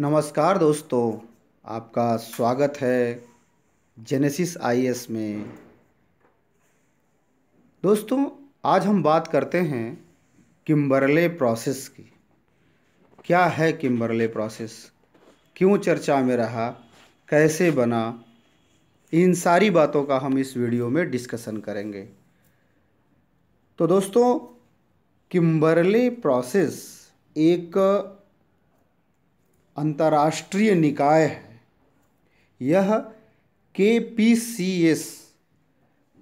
नमस्कार दोस्तों आपका स्वागत है जेनेसिस आईएएस में दोस्तों आज हम बात करते हैं किम्बरले प्रोसेस की क्या है किम्बरले प्रोसेस क्यों चर्चा में रहा कैसे बना इन सारी बातों का हम इस वीडियो में डिस्कशन करेंगे तो दोस्तों किम्बरले प्रोसेस एक अंतर्राष्ट्रीय निकाय है यह के पी सी एस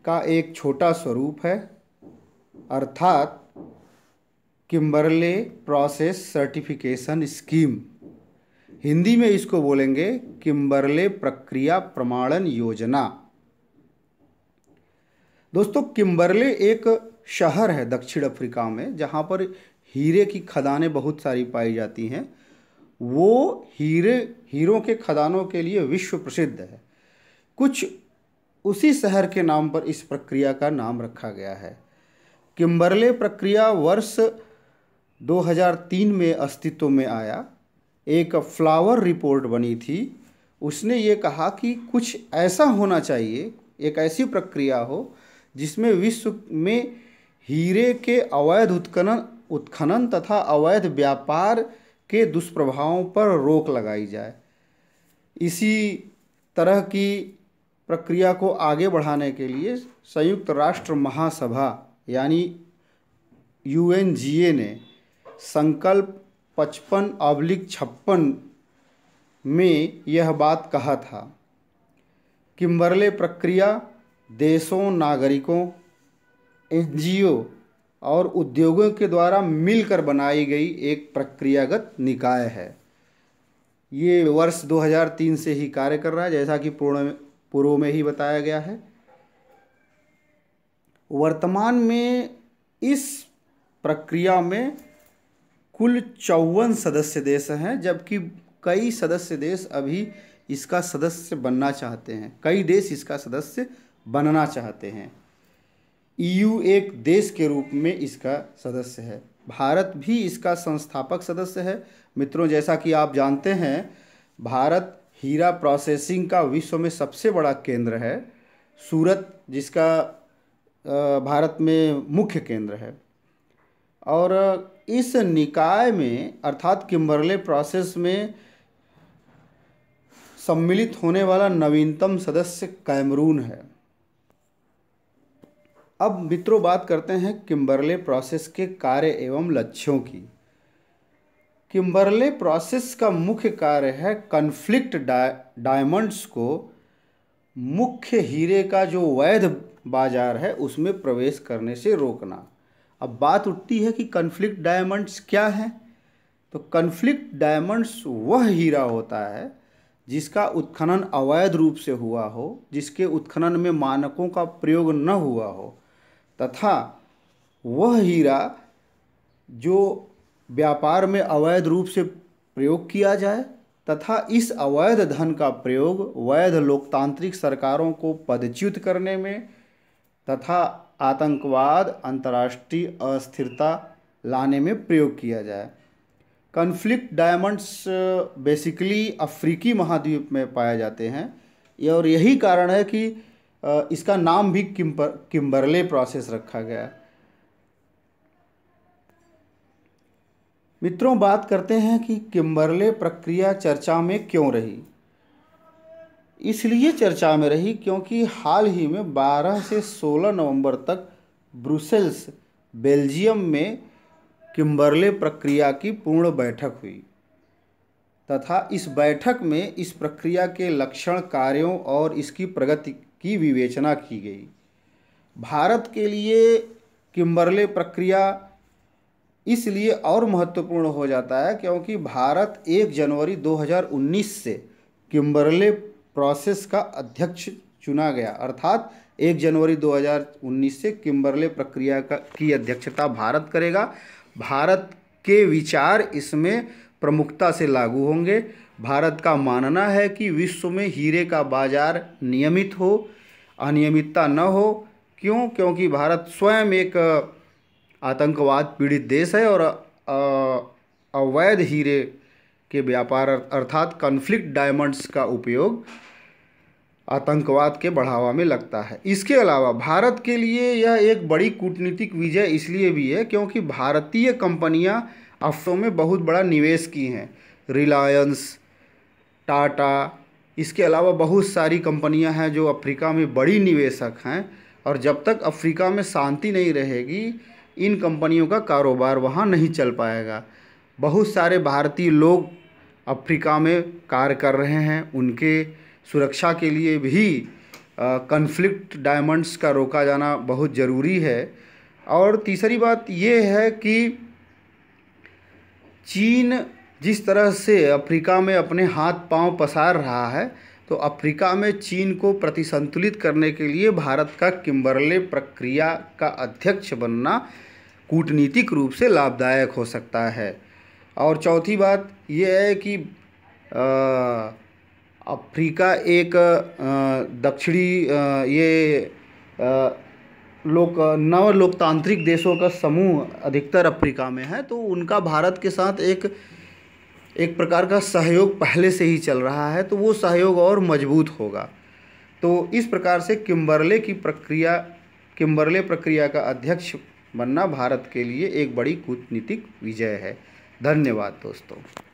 का एक छोटा स्वरूप है अर्थात Kimberley process certification scheme Hindi में इसको बोलेंगे किम्बरले प्रक्रिया प्रमाणन योजना दोस्तों किम्बरले एक शहर है दक्षिण अफ्रीका में जहाँ पर हीरे की खदानें बहुत सारी पाई जाती हैं वो हीरे हीरों के खदानों के लिए विश्व प्रसिद्ध है कुछ उसी शहर के नाम पर इस प्रक्रिया का नाम रखा गया है किम्बरले प्रक्रिया वर्ष 2003 में अस्तित्व में आया एक फ्लावर रिपोर्ट बनी थी उसने ये कहा कि कुछ ऐसा होना चाहिए एक ऐसी प्रक्रिया हो जिसमें विश्व में हीरे के अवैध उत्खनन उत्खनन तथा अवैध व्यापार के दुष्प्रभावों पर रोक लगाई जाए इसी तरह की प्रक्रिया को आगे बढ़ाने के लिए संयुक्त राष्ट्र महासभा यानी यू ने संकल्प पचपन अब्लिक छप्पन में यह बात कहा था किम्बरले प्रक्रिया देशों नागरिकों एनजीओ और उद्योगों के द्वारा मिलकर बनाई गई एक प्रक्रियागत निकाय है ये वर्ष 2003 से ही कार्य कर रहा है जैसा कि पूर्ण पूर्व में ही बताया गया है वर्तमान में इस प्रक्रिया में कुल चौवन सदस्य देश हैं जबकि कई सदस्य देश अभी इसका सदस्य बनना चाहते हैं कई देश इसका सदस्य बनना चाहते हैं ईयू एक देश के रूप में इसका सदस्य है भारत भी इसका संस्थापक सदस्य है मित्रों जैसा कि आप जानते हैं भारत हीरा प्रोसेसिंग का विश्व में सबसे बड़ा केंद्र है सूरत जिसका भारत में मुख्य केंद्र है और इस निकाय में अर्थात किम्बरले प्रोसेस में सम्मिलित होने वाला नवीनतम सदस्य कैमरून है अब मित्रों बात करते हैं किम्बरले प्रोसेस के कार्य एवं लक्ष्यों की किम्बरले प्रोसेस का मुख्य कार्य है कन्फ्लिक्ट डायमंड्स को मुख्य हीरे का जो वैध बाजार है उसमें प्रवेश करने से रोकना अब बात उठती है कि कन्फ्लिक्ट डायमंड्स क्या है तो कन्फ्लिक्ट डायमंड्स वह हीरा होता है जिसका उत्खनन अवैध रूप से हुआ हो जिसके उत्खनन में मानकों का प्रयोग न हुआ हो तथा वह हीरा जो व्यापार में अवैध रूप से प्रयोग किया जाए तथा इस अवैध धन का प्रयोग वैध लोकतांत्रिक सरकारों को पदच्युत करने में तथा आतंकवाद अंतर्राष्ट्रीय अस्थिरता लाने में प्रयोग किया जाए कन्फ्लिक्ट डायमंड्स बेसिकली अफ्रीकी महाद्वीप में पाए जाते हैं और यही कारण है कि इसका नाम भी किम्बर किम्बरले प्रोसेस रखा गया मित्रों बात करते हैं कि किम्बरले प्रक्रिया चर्चा में क्यों रही इसलिए चर्चा में रही क्योंकि हाल ही में 12 से 16 नवंबर तक ब्रुसेल्स बेल्जियम में किम्बरले प्रक्रिया की पूर्ण बैठक हुई तथा इस बैठक में इस प्रक्रिया के लक्षण कार्यों और इसकी प्रगति की विवेचना की गई भारत के लिए किम्बरले प्रक्रिया इसलिए और महत्वपूर्ण हो जाता है क्योंकि भारत 1 जनवरी 2019 से किम्बरले प्रोसेस का अध्यक्ष चुना गया अर्थात 1 जनवरी 2019 से किम्बरले प्रक्रिया का की अध्यक्षता भारत करेगा भारत के विचार इसमें प्रमुखता से लागू होंगे भारत का मानना है कि विश्व में हीरे का बाजार नियमित हो अनियमितता न हो क्यों क्योंकि भारत स्वयं एक आतंकवाद पीड़ित देश है और अवैध हीरे के व्यापार अर्थात कन्फ्लिक्ट डायमंड्स का उपयोग आतंकवाद के बढ़ावा में लगता है इसके अलावा भारत के लिए यह एक बड़ी कूटनीतिक विजय इसलिए भी है क्योंकि भारतीय कंपनियां अफसों में बहुत बड़ा निवेश की हैं रिलायंस टाटा इसके अलावा बहुत सारी कंपनियां हैं जो अफ्रीका में बड़ी निवेशक हैं और जब तक अफ्रीका में शांति नहीं रहेगी इन कंपनियों का कारोबार वहाँ नहीं चल पाएगा बहुत सारे भारतीय लोग अफ्रीका में कार्य कर रहे हैं उनके सुरक्षा के लिए भी कन्फ्लिक्ट डायमंड्स का रोका जाना बहुत ज़रूरी है और तीसरी बात ये है कि चीन जिस तरह से अफ्रीका में अपने हाथ पांव पसार रहा है तो अफ्रीका में चीन को प्रतिसंतुलित करने के लिए भारत का किम्बरले प्रक्रिया का अध्यक्ष बनना कूटनीतिक रूप से लाभदायक हो सकता है और चौथी बात यह है कि अफ्रीका एक दक्षिणी ये आ, लोक नव लोकतांत्रिक देशों का समूह अधिकतर अफ्रीका में है तो उनका भारत के साथ एक एक प्रकार का सहयोग पहले से ही चल रहा है तो वो सहयोग और मजबूत होगा तो इस प्रकार से किम्बरले की प्रक्रिया किम्बरले प्रक्रिया का अध्यक्ष बनना भारत के लिए एक बड़ी कूटनीतिक विजय है धन्यवाद दोस्तों